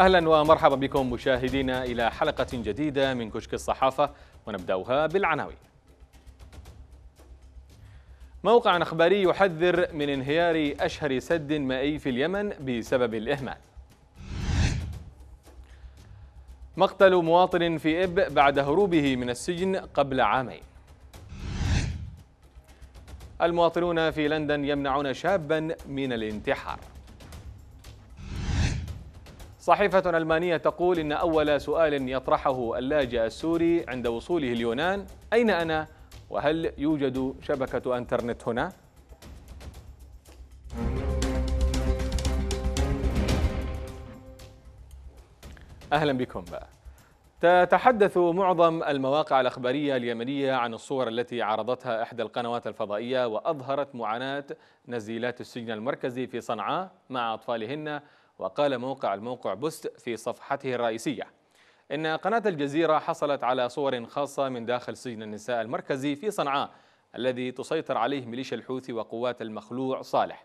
اهلا ومرحبا بكم مشاهدينا الى حلقه جديده من كشك الصحافه ونبداها بالعناوين. موقع اخباري يحذر من انهيار اشهر سد مائي في اليمن بسبب الاهمال. مقتل مواطن في اب بعد هروبه من السجن قبل عامين. المواطنون في لندن يمنعون شابا من الانتحار. صحيفة ألمانية تقول إن أول سؤال يطرحه اللاجئ السوري عند وصوله اليونان أين أنا؟ وهل يوجد شبكة أنترنت هنا؟ أهلا بكم بقى تتحدث معظم المواقع الأخبارية اليمنية عن الصور التي عرضتها إحدى القنوات الفضائية وأظهرت معاناة نزيلات السجن المركزي في صنعاء مع أطفالهن وقال موقع الموقع بوست في صفحته الرئيسية إن قناة الجزيرة حصلت على صور خاصة من داخل سجن النساء المركزي في صنعاء الذي تسيطر عليه ميليشيا الحوثي وقوات المخلوع صالح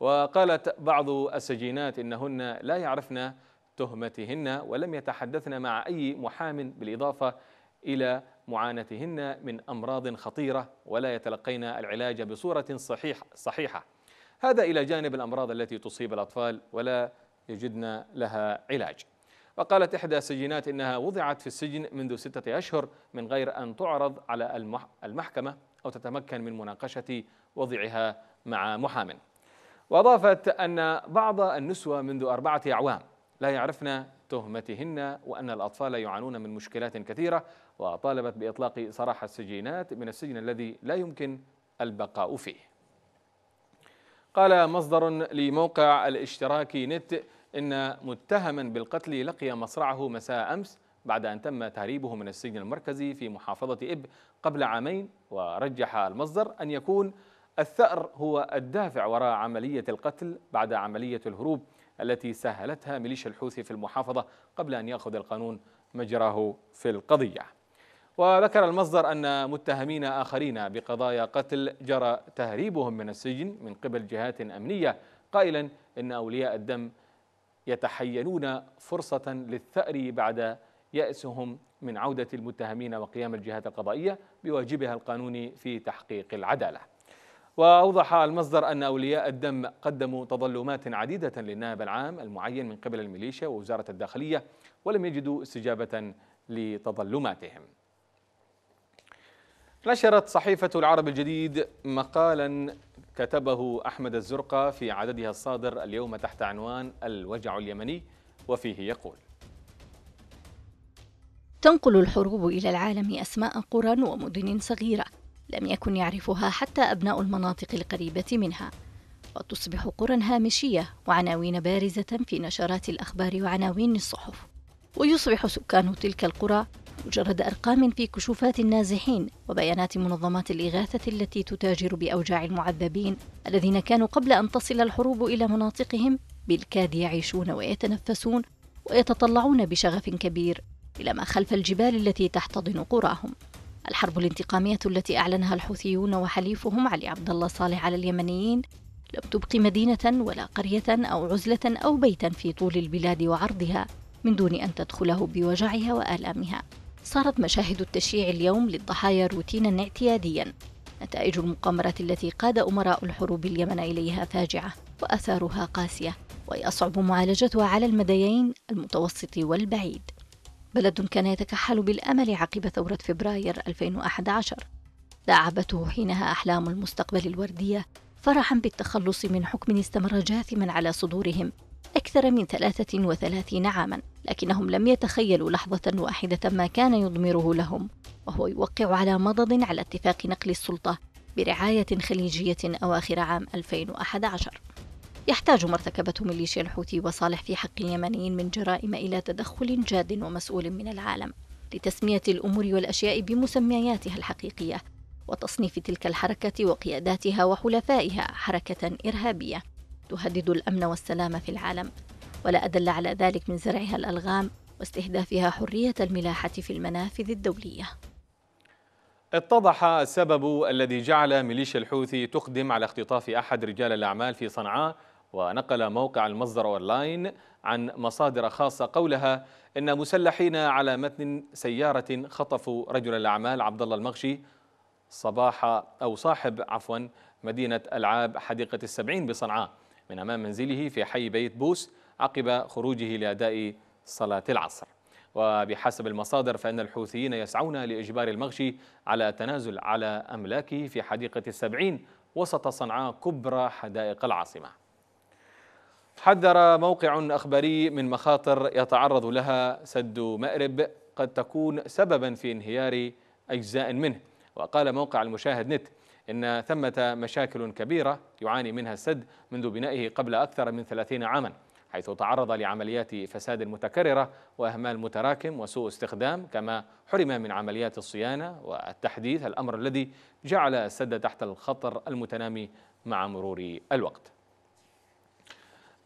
وقالت بعض السجينات إنهن لا يعرفن تهمتهن ولم يتحدثن مع أي محام بالإضافة إلى معاناتهن من أمراض خطيرة ولا يتلقين العلاج بصورة صحيح صحيحة هذا إلى جانب الأمراض التي تصيب الأطفال ولا يجدن لها علاج وقالت إحدى السجينات إنها وضعت في السجن منذ ستة أشهر من غير أن تعرض على المحكمة أو تتمكن من مناقشة وضعها مع محام وأضافت أن بعض النسوة منذ أربعة أعوام لا يعرفن تهمتهن وأن الأطفال يعانون من مشكلات كثيرة وطالبت بإطلاق سراح السجينات من السجن الذي لا يمكن البقاء فيه قال مصدر لموقع الاشتراكي نت إن متهما بالقتل لقي مصرعه مساء أمس بعد أن تم تهريبه من السجن المركزي في محافظة إب قبل عامين ورجح المصدر أن يكون الثأر هو الدافع وراء عملية القتل بعد عملية الهروب التي سهلتها ميليشيا الحوثي في المحافظة قبل أن يأخذ القانون مجراه في القضية وذكر المصدر أن متهمين آخرين بقضايا قتل جرى تهريبهم من السجن من قبل جهات أمنية قائلا إن أولياء الدم يتحينون فرصة للثأر بعد يأسهم من عودة المتهمين وقيام الجهات القضائية بواجبها القانوني في تحقيق العدالة وأوضح المصدر أن أولياء الدم قدموا تظلمات عديدة للنائب العام المعين من قبل الميليشيا ووزارة الداخلية ولم يجدوا استجابة لتظلماتهم نشرت صحيفة العرب الجديد مقالا كتبه أحمد الزرقة في عددها الصادر اليوم تحت عنوان الوجع اليمني وفيه يقول تنقل الحروب إلى العالم أسماء قرى ومدن صغيرة لم يكن يعرفها حتى أبناء المناطق القريبة منها وتصبح قرى هامشية وعناوين بارزة في نشرات الأخبار وعناوين الصحف ويصبح سكان تلك القرى مجرد أرقام في كشوفات النازحين وبيانات منظمات الإغاثة التي تتاجر بأوجاع المعذبين الذين كانوا قبل أن تصل الحروب إلى مناطقهم بالكاد يعيشون ويتنفسون ويتطلعون بشغف كبير إلى ما خلف الجبال التي تحتضن قراهم. الحرب الانتقامية التي أعلنها الحوثيون وحليفهم علي عبد الله صالح على اليمنيين لم تبقي مدينة ولا قرية أو عزلة أو بيتا في طول البلاد وعرضها من دون أن تدخله بوجعها وآلامها. صارت مشاهد التشييع اليوم للضحايا روتينا اعتياديا نتائج المقامرات التي قاد أمراء الحروب اليمن إليها فاجعة وأثارها قاسية ويصعب معالجتها على المديين المتوسط والبعيد بلد كان يتكحل بالأمل عقب ثورة فبراير 2011 داعبته حينها أحلام المستقبل الوردية فرحا بالتخلص من حكم استمر جاثما على صدورهم أكثر من 33 عاما لكنهم لم يتخيلوا لحظة واحدة ما كان يضمره لهم وهو يوقع على مضض على اتفاق نقل السلطة برعاية خليجية أواخر عام 2011 يحتاج ما ارتكبته ميليشيا الحوثي وصالح في حق اليمنيين من جرائم إلى تدخل جاد ومسؤول من العالم لتسمية الأمور والأشياء بمسمياتها الحقيقية وتصنيف تلك الحركة وقياداتها وحلفائها حركة إرهابية تهدد الامن والسلام في العالم ولا ادل على ذلك من زرعها الالغام واستهدافها حريه الملاحه في المنافذ الدوليه اتضح السبب الذي جعل ميليشيا الحوثي تقدم على اختطاف احد رجال الاعمال في صنعاء ونقل موقع المصدر اونلاين عن مصادر خاصه قولها ان مسلحين على متن سياره خطفوا رجل الاعمال عبد الله المغشي صباح او صاحب عفوا مدينه العاب حديقه السبعين بصنعاء من أمام منزله في حي بيت بوس عقب خروجه لأداء صلاة العصر وبحسب المصادر فإن الحوثيين يسعون لإجبار المغشي على التنازل على أملاكه في حديقة السبعين وسط صنعاء كبرى حدائق العاصمة حذر موقع أخباري من مخاطر يتعرض لها سد مأرب قد تكون سببا في انهيار أجزاء منه وقال موقع المشاهد نت إن ثمة مشاكل كبيرة يعاني منها السد منذ بنائه قبل أكثر من 30 عاماً حيث تعرض لعمليات فساد متكررة وأهمال متراكم وسوء استخدام كما حرم من عمليات الصيانة والتحديث الأمر الذي جعل السد تحت الخطر المتنامي مع مرور الوقت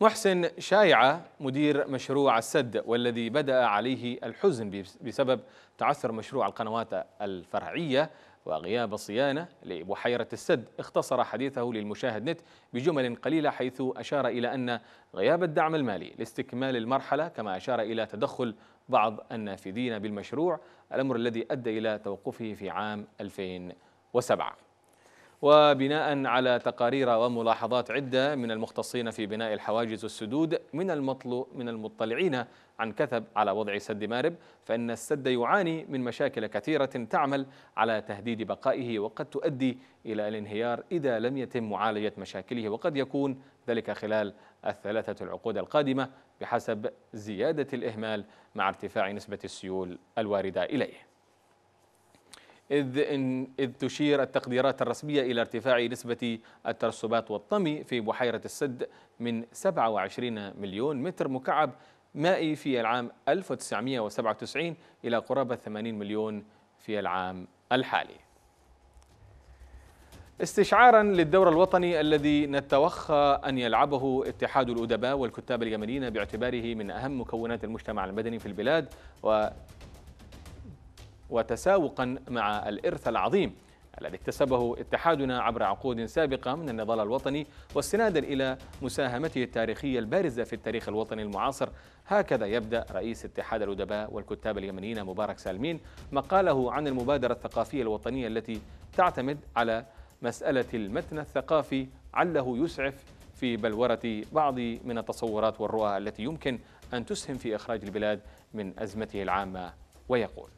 محسن شايعة مدير مشروع السد والذي بدأ عليه الحزن بسبب تعثر مشروع القنوات الفرعية وغياب صيانة لبحيرة السد اختصر حديثه للمشاهد نت بجمل قليلة حيث أشار إلى أن غياب الدعم المالي لاستكمال المرحلة كما أشار إلى تدخل بعض النافذين بالمشروع الأمر الذي أدى إلى توقفه في عام 2007 وبناء على تقارير وملاحظات عدة من المختصين في بناء الحواجز والسدود من المطلو من المطلعين عن كثب على وضع سد مارب فإن السد يعاني من مشاكل كثيرة تعمل على تهديد بقائه وقد تؤدي إلى الانهيار إذا لم يتم معالجة مشاكله وقد يكون ذلك خلال الثلاثة العقود القادمة بحسب زيادة الإهمال مع ارتفاع نسبة السيول الواردة إليه إذ, إن إذ تشير التقديرات الرسمية إلى ارتفاع نسبة الترسبات والطمي في بحيرة السد من 27 مليون متر مكعب مائي في العام 1997 إلى قرابة 80 مليون في العام الحالي استشعارا للدور الوطني الذي نتوخى أن يلعبه اتحاد الأدباء والكتاب اليمنيين باعتباره من أهم مكونات المجتمع المدني في البلاد و وتساوقا مع الإرث العظيم الذي اكتسبه اتحادنا عبر عقود سابقة من النضال الوطني واستنادا إلى مساهمته التاريخية البارزة في التاريخ الوطني المعاصر هكذا يبدأ رئيس اتحاد الأدباء والكتاب اليمنيين مبارك سالمين مقاله عن المبادرة الثقافية الوطنية التي تعتمد على مسألة المتن الثقافي عله يسعف في بلورة بعض من التصورات والرؤى التي يمكن أن تسهم في إخراج البلاد من أزمته العامة ويقول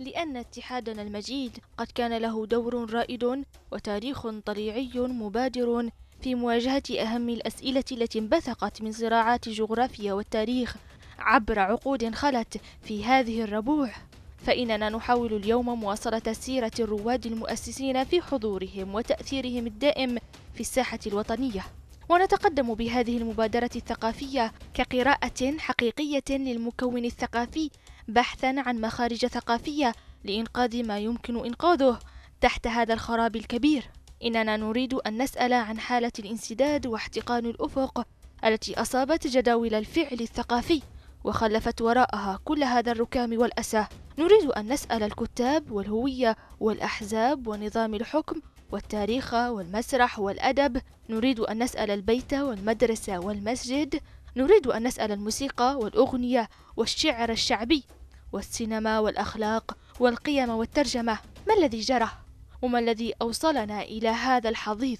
لأن اتحادنا المجيد قد كان له دور رائد وتاريخ طليعي مبادر في مواجهة أهم الأسئلة التي انبثقت من صراعات الجغرافيا والتاريخ عبر عقود خلت في هذه الربوع فإننا نحاول اليوم مواصلة سيرة الرواد المؤسسين في حضورهم وتأثيرهم الدائم في الساحة الوطنية ونتقدم بهذه المبادرة الثقافية كقراءة حقيقية للمكون الثقافي بحثا عن مخارج ثقافية لإنقاذ ما يمكن إنقاذه تحت هذا الخراب الكبير إننا نريد أن نسأل عن حالة الانسداد واحتقان الأفق التي أصابت جداول الفعل الثقافي وخلفت وراءها كل هذا الركام والأسى نريد أن نسأل الكتاب والهوية والأحزاب ونظام الحكم والتاريخ والمسرح والأدب نريد أن نسأل البيت والمدرسة والمسجد نريد أن نسأل الموسيقى والأغنية والشعر الشعبي والسينما والأخلاق والقيم والترجمة ما الذي جرى وما الذي أوصلنا إلى هذا الحضيض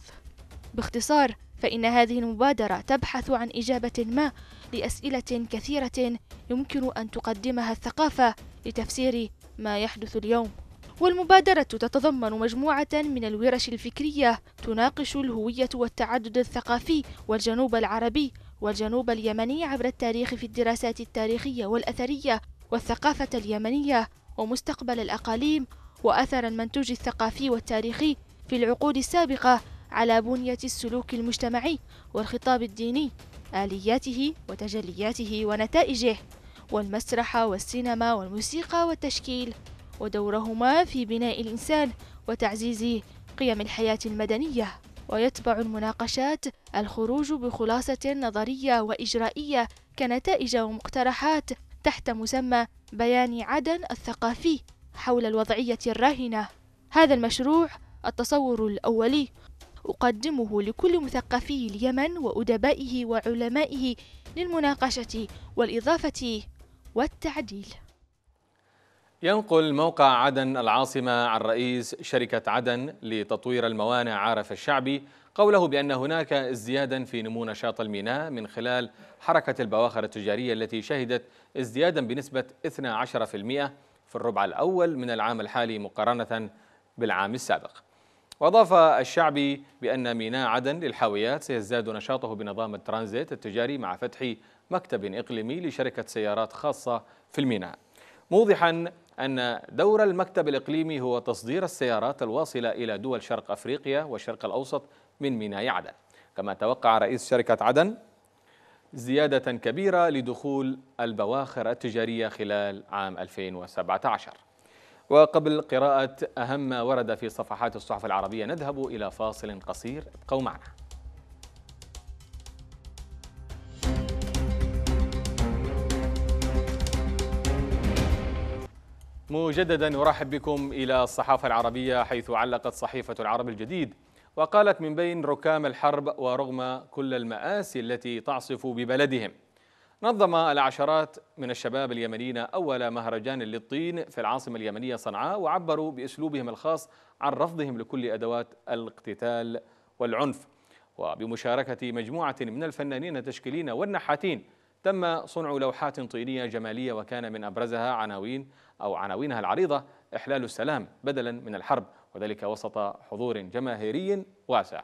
باختصار فإن هذه المبادرة تبحث عن إجابة ما لأسئلة كثيرة يمكن أن تقدمها الثقافة لتفسير ما يحدث اليوم والمبادرة تتضمن مجموعة من الورش الفكرية تناقش الهوية والتعدد الثقافي والجنوب العربي والجنوب اليمني عبر التاريخ في الدراسات التاريخية والأثرية والثقافة اليمنية ومستقبل الأقاليم وأثر المنتوج الثقافي والتاريخي في العقود السابقة على بنية السلوك المجتمعي والخطاب الديني آلياته وتجلياته ونتائجه والمسرح والسينما والموسيقى والتشكيل ودورهما في بناء الإنسان وتعزيز قيم الحياة المدنية ويتبع المناقشات الخروج بخلاصة نظرية وإجرائية كنتائج ومقترحات تحت مسمى بيان عدن الثقافي حول الوضعية الراهنة هذا المشروع التصور الأولي أقدمه لكل مثقفي اليمن وأدبائه وعلمائه للمناقشة والإضافة والتعديل ينقل موقع عدن العاصمة عن رئيس شركة عدن لتطوير الموانع عارف الشعبي قوله بأن هناك ازديادا في نمو نشاط الميناء من خلال حركة البواخر التجارية التي شهدت ازديادا بنسبة 12% في الربع الأول من العام الحالي مقارنة بالعام السابق وأضاف الشعبي بأن ميناء عدن للحاويات سيزداد نشاطه بنظام الترانزيت التجاري مع فتح مكتب إقليمي لشركة سيارات خاصة في الميناء موضحا أن دور المكتب الإقليمي هو تصدير السيارات الواصلة إلى دول شرق أفريقيا والشرق الأوسط من ميناء عدن كما توقع رئيس شركة عدن زيادة كبيرة لدخول البواخر التجارية خلال عام 2017 وقبل قراءة أهم ما ورد في صفحات الصحف العربية نذهب إلى فاصل قصير ابقوا معنا مجددا ارحب بكم الى الصحافه العربيه حيث علقت صحيفه العرب الجديد وقالت من بين ركام الحرب ورغم كل المآسي التي تعصف ببلدهم نظم العشرات من الشباب اليمنيين أول مهرجان للطين في العاصمة اليمنية صنعاء وعبروا بأسلوبهم الخاص عن رفضهم لكل أدوات الاقتتال والعنف وبمشاركة مجموعة من الفنانين التشكيليين والنحاتين تم صنع لوحات طينية جمالية وكان من أبرزها عناوين أو عناوينها العريضة إحلال السلام بدلا من الحرب وذلك وسط حضور جماهيري واسع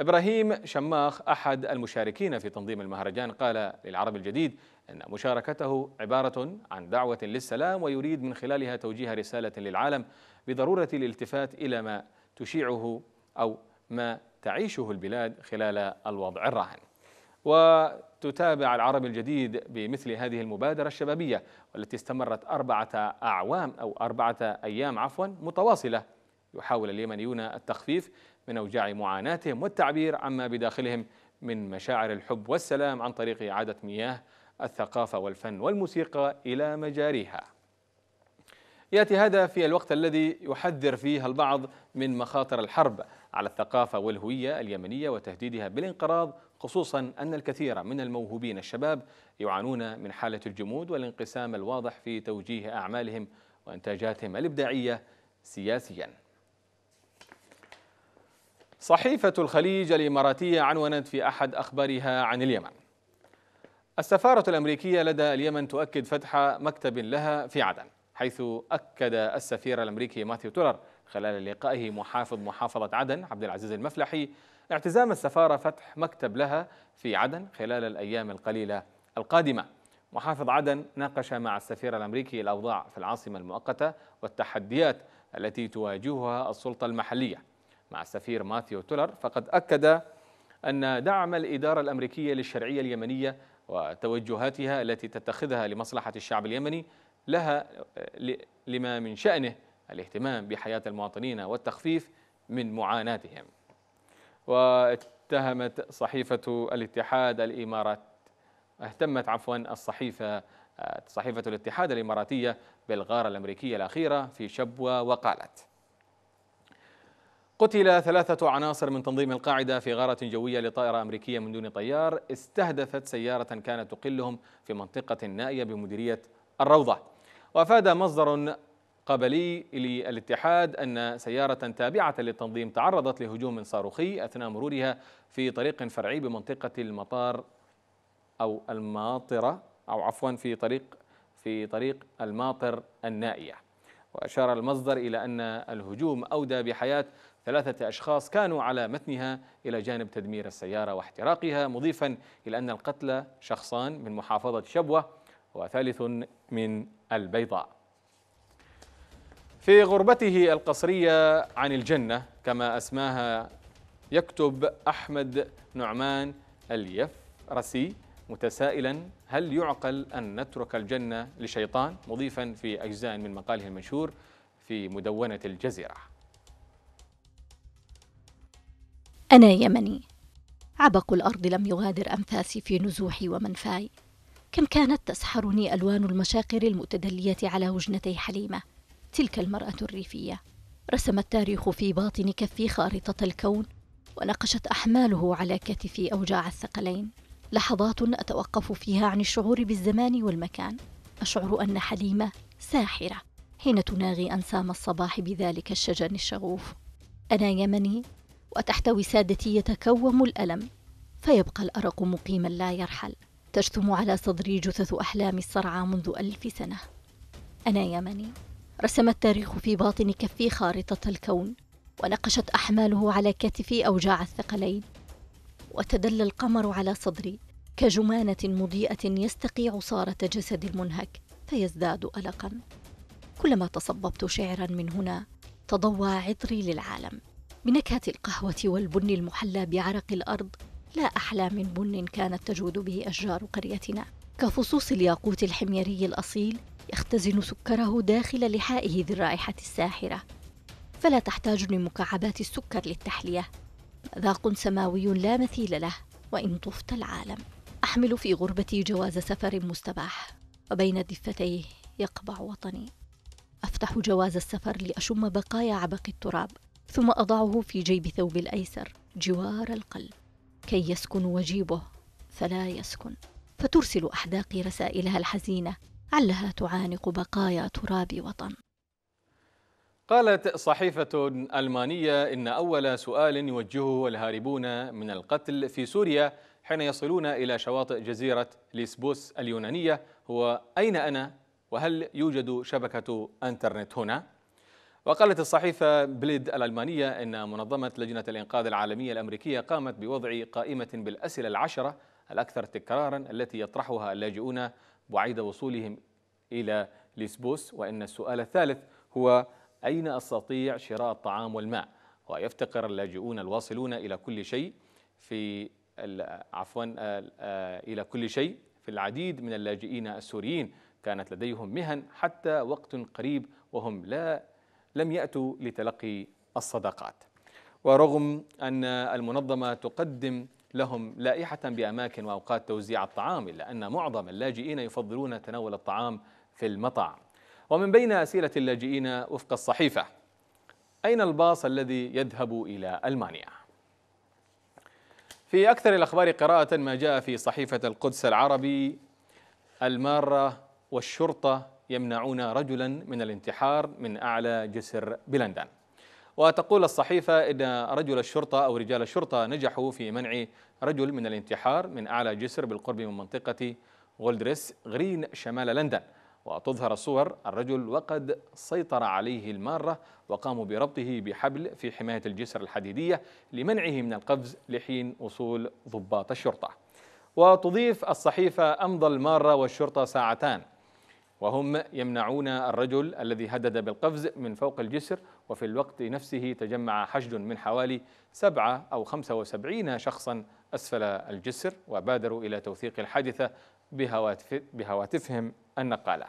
إبراهيم شماخ أحد المشاركين في تنظيم المهرجان قال للعرب الجديد أن مشاركته عبارة عن دعوة للسلام ويريد من خلالها توجيه رسالة للعالم بضرورة الالتفات إلى ما تشيعه أو ما تعيشه البلاد خلال الوضع الراهن وتتابع العرب الجديد بمثل هذه المبادرة الشبابية والتي استمرت أربعة أعوام أو أربعة أيام عفوا متواصلة يحاول اليمنيون التخفيف من أوجاع معاناتهم والتعبير عما بداخلهم من مشاعر الحب والسلام عن طريق إعادة مياه الثقافة والفن والموسيقى إلى مجاريها ياتي هذا في الوقت الذي يحذر فيه البعض من مخاطر الحرب على الثقافة والهوية اليمنية وتهديدها بالانقراض خصوصا أن الكثير من الموهوبين الشباب يعانون من حالة الجمود والانقسام الواضح في توجيه أعمالهم وإنتاجاتهم الإبداعية سياسيا صحيفة الخليج الإماراتية عنونت في أحد أخبارها عن اليمن السفارة الأمريكية لدى اليمن تؤكد فتح مكتب لها في عدن حيث أكد السفير الأمريكي ماثيو تولر خلال لقائه محافظ محافظة عدن عبد العزيز المفلحي اعتزام السفارة فتح مكتب لها في عدن خلال الأيام القليلة القادمة محافظ عدن ناقش مع السفير الأمريكي الأوضاع في العاصمة المؤقتة والتحديات التي تواجهها السلطة المحلية مع السفير ماثيو تولر فقد أكد أن دعم الإدارة الأمريكية للشرعية اليمنية وتوجهاتها التي تتخذها لمصلحة الشعب اليمني لها لما من شأنه الاهتمام بحياة المواطنين والتخفيف من معاناتهم واتهمت صحيفة الاتحاد الإمارات اهتمت عفوا الصحيفة صحيفة الاتحاد الإماراتية بالغارة الأمريكية الأخيرة في شبوة وقالت قتل ثلاثة عناصر من تنظيم القاعدة في غارة جوية لطائرة أمريكية من دون طيار استهدفت سيارة كانت تقلهم في منطقة نائية بمديرية الروضة وأفاد مصدر قابلي للاتحاد أن سيارة تابعة للتنظيم تعرضت لهجوم صاروخي أثناء مرورها في طريق فرعي بمنطقة المطار أو الماطرة أو عفوا في طريق في طريق الماطر النائية وأشار المصدر إلى أن الهجوم أودى بحياة ثلاثة أشخاص كانوا على متنها إلى جانب تدمير السيارة واحتراقها مضيفا إلى أن القتلى شخصان من محافظة شبوة وثالث من البيضاء في غربته القصرية عن الجنة كما أسماها يكتب أحمد نعمان اليف رسي متسائلا هل يعقل أن نترك الجنة لشيطان مضيفا في أجزاء من مقاله المنشور في مدونة الجزيرة أنا يمني عبق الأرض لم يغادر أنفاسي في نزوحي ومنفاي كم كانت تسحرني ألوان المشاقر المتدلية على وجنتي حليمة تلك المرأة الريفية رسم التاريخ في باطن كفي خارطة الكون ونقشت أحماله على كتفي أوجاع الثقلين لحظات أتوقف فيها عن الشعور بالزمان والمكان أشعر أن حليمة ساحرة حين تناغي أنسام الصباح بذلك الشجن الشغوف أنا يمني وتحت وسادتي يتكوم الألم فيبقى الأرق مقيما لا يرحل تجثم على صدري جثث أحلام الصرعى منذ ألف سنة أنا يمني رسم التاريخ في باطن كفي خارطة الكون ونقشت أحماله على كتفي أوجاع الثقلين وتدلى القمر على صدري كجمانة مضيئة يستقي عصارة جسد المنهك فيزداد ألقا كلما تصببت شعرا من هنا تضوى عطري للعالم بنكهة القهوة والبن المحلى بعرق الأرض لا أحلى من بن كانت تجود به أشجار قريتنا كفصوص الياقوت الحميري الأصيل يختزن سكره داخل لحائه ذي الرائحة الساحرة فلا تحتاج لمكعبات السكر للتحلية ذاق سماوي لا مثيل له وإن طفت العالم أحمل في غربتي جواز سفر مستباح وبين دفتيه يقبع وطني أفتح جواز السفر لأشم بقايا عبق التراب ثم أضعه في جيب ثوبي الأيسر جوار القلب كي يسكن وجيبه فلا يسكن فترسل أحداقي رسائلها الحزينة علها تعانق بقايا تراب وطن قالت صحيفة ألمانية إن أول سؤال يوجهه الهاربون من القتل في سوريا حين يصلون إلى شواطئ جزيرة ليسبوس اليونانية هو أين أنا وهل يوجد شبكة أنترنت هنا؟ وقالت الصحيفة بليد الألمانية إن منظمة لجنة الإنقاذ العالمية الأمريكية قامت بوضع قائمة بالأسئلة العشرة الأكثر تكرارا التي يطرحها اللاجئون بعيد وصولهم إلى ليسبوس وإن السؤال الثالث هو أين أستطيع شراء الطعام والماء ويفتقر اللاجئون الواصلون إلى كل شيء في عفوا آه، آه، إلى كل شيء في العديد من اللاجئين السوريين كانت لديهم مهن حتى وقت قريب وهم لا لم يأتوا لتلقي الصدقات ورغم أن المنظمة تقدم لهم لائحة بأماكن وأوقات توزيع الطعام إلا أن معظم اللاجئين يفضلون تناول الطعام في المطعم ومن بين أسئلة اللاجئين وفق الصحيفة أين الباص الذي يذهب إلى ألمانيا؟ في أكثر الأخبار قراءة ما جاء في صحيفة القدس العربي المارة والشرطة يمنعون رجلا من الانتحار من أعلى جسر بلندن وتقول الصحيفة إن رجل الشرطة أو رجال الشرطة نجحوا في منع رجل من الانتحار من أعلى جسر بالقرب من منطقة غولدريس غرين شمال لندن وتظهر صور الرجل وقد سيطر عليه المارة وقاموا بربطه بحبل في حماية الجسر الحديدية لمنعه من القفز لحين وصول ضباط الشرطة وتضيف الصحيفة أمضى المارة والشرطة ساعتان وهم يمنعون الرجل الذي هدد بالقفز من فوق الجسر وفي الوقت نفسه تجمع حشد من حوالي سبعة أو خمسة وسبعين شخصا أسفل الجسر وبادروا إلى توثيق الحادثة بهواتف بهواتفهم النقالة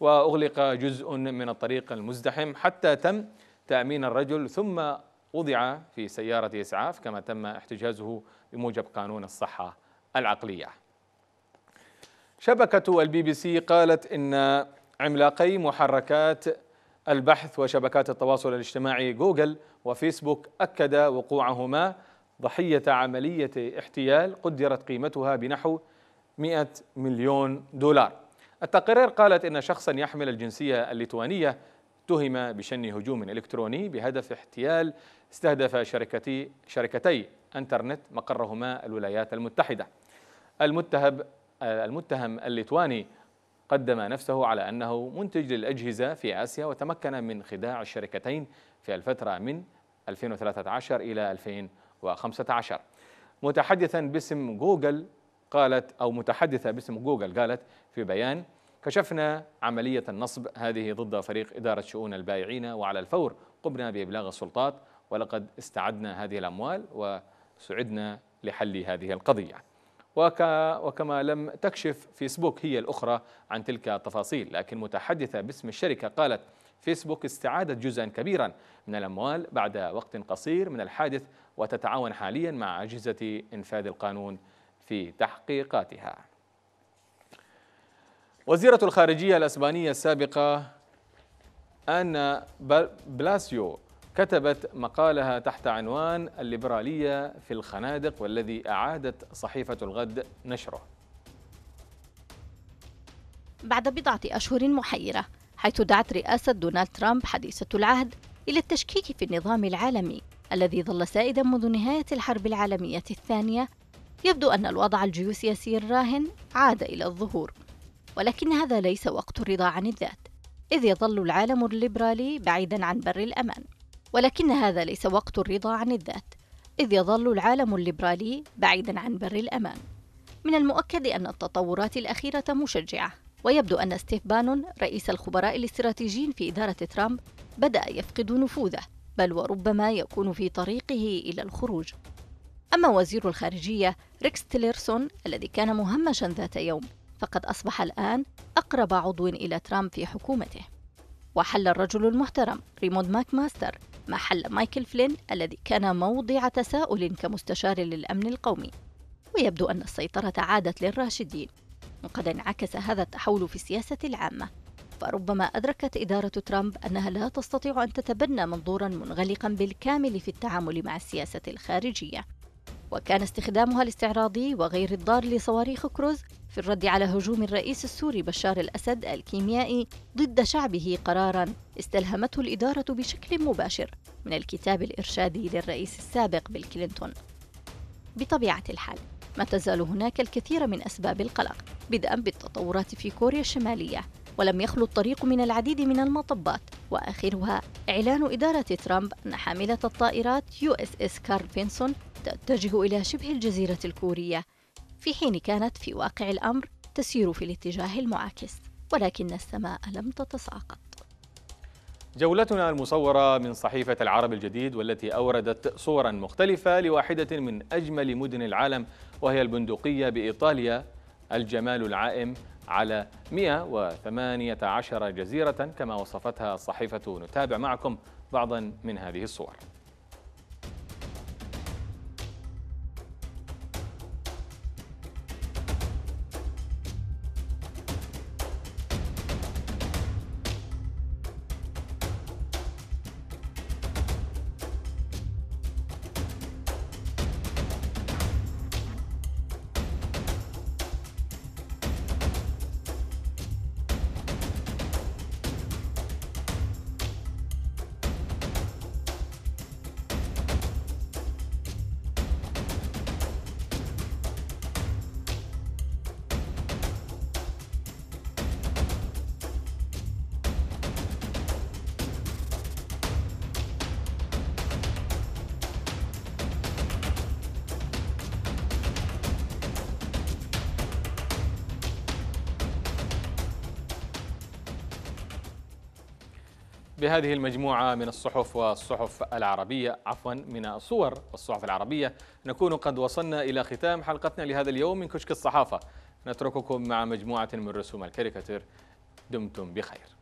وأغلق جزء من الطريق المزدحم حتى تم تأمين الرجل ثم وضع في سيارة إسعاف كما تم احتجازه بموجب قانون الصحة العقلية شبكة البي بي سي قالت إن عملاقي محركات البحث وشبكات التواصل الاجتماعي جوجل وفيسبوك أكد وقوعهما ضحية عملية احتيال قدرت قيمتها بنحو 100 مليون دولار التقرير قالت إن شخصا يحمل الجنسية الليتوانية اتهم بشن هجوم إلكتروني بهدف احتيال استهدف شركتي شركتي أنترنت مقرهما الولايات المتحدة المتهم المتهم الليتواني قدم نفسه على أنه منتج للأجهزة في آسيا وتمكن من خداع الشركتين في الفترة من 2013 إلى 2015 متحدثا باسم جوجل قالت أو متحدثة باسم جوجل قالت في بيان كشفنا عملية النصب هذه ضد فريق إدارة شؤون البائعين وعلى الفور قمنا بإبلاغ السلطات ولقد استعدنا هذه الأموال وسعدنا لحل هذه القضية وكما لم تكشف فيسبوك هي الأخرى عن تلك التفاصيل لكن متحدثة باسم الشركة قالت فيسبوك استعادت جزءا كبيرا من الأموال بعد وقت قصير من الحادث وتتعاون حاليا مع أجهزة إنفاذ القانون في تحقيقاتها وزيرة الخارجية الأسبانية السابقة أن بلاسيو كتبت مقالها تحت عنوان الليبرالية في الخنادق والذي أعادت صحيفة الغد نشره بعد بضعة أشهر محيرة حيث دعت رئاسة دونالد ترامب حديثة العهد إلى التشكيك في النظام العالمي الذي ظل سائدا منذ نهاية الحرب العالمية الثانية يبدو أن الوضع الجيوسياسي الراهن عاد إلى الظهور ولكن هذا ليس وقت الرضا عن الذات إذ يظل العالم الليبرالي بعيدا عن بر الأمان ولكن هذا ليس وقت الرضا عن الذات إذ يظل العالم الليبرالي بعيدا عن بر الأمان من المؤكد أن التطورات الأخيرة مشجعة ويبدو أن ستيف بانون رئيس الخبراء الاستراتيجيين في إدارة ترامب بدأ يفقد نفوذه بل وربما يكون في طريقه إلى الخروج أما وزير الخارجية ريكس تيليرسون الذي كان مهمشا ذات يوم فقد أصبح الآن أقرب عضو إلى ترامب في حكومته وحل الرجل المحترم ريموند ماكماستر محل مايكل فلين الذي كان موضع تساؤل كمستشار للأمن القومي ويبدو أن السيطرة عادت للراشدين وقد انعكس هذا التحول في السياسة العامة فربما أدركت إدارة ترامب أنها لا تستطيع أن تتبنى منظورا منغلقا بالكامل في التعامل مع السياسة الخارجية وكان استخدامها الاستعراضي وغير الضار لصواريخ كروز في الرد على هجوم الرئيس السوري بشار الأسد الكيميائي ضد شعبه قرارا استلهمته الإدارة بشكل مباشر من الكتاب الإرشادي للرئيس السابق بيل كلينتون بطبيعة الحال ما تزال هناك الكثير من أسباب القلق بدءا بالتطورات في كوريا الشمالية ولم يخلو الطريق من العديد من المطبات واخرها اعلان اداره ترامب ان حامله الطائرات يو اس اس كارل بينسون تتجه إلى شبه الجزيرة الكورية في حين كانت في واقع الأمر تسير في الاتجاه المعاكس ولكن السماء لم تتساقط جولتنا المصورة من صحيفة العرب الجديد والتي أوردت صورا مختلفة لواحدة من أجمل مدن العالم وهي البندقية بإيطاليا الجمال العائم على 118 جزيرة كما وصفتها الصحيفة نتابع معكم بعضا من هذه الصور بهذه المجموعة من الصحف والصحف العربية عفوا من صور الصحف العربية نكون قد وصلنا إلى ختام حلقتنا لهذا اليوم من كشك الصحافة نترككم مع مجموعة من رسوم الكاريكاتير دمتم بخير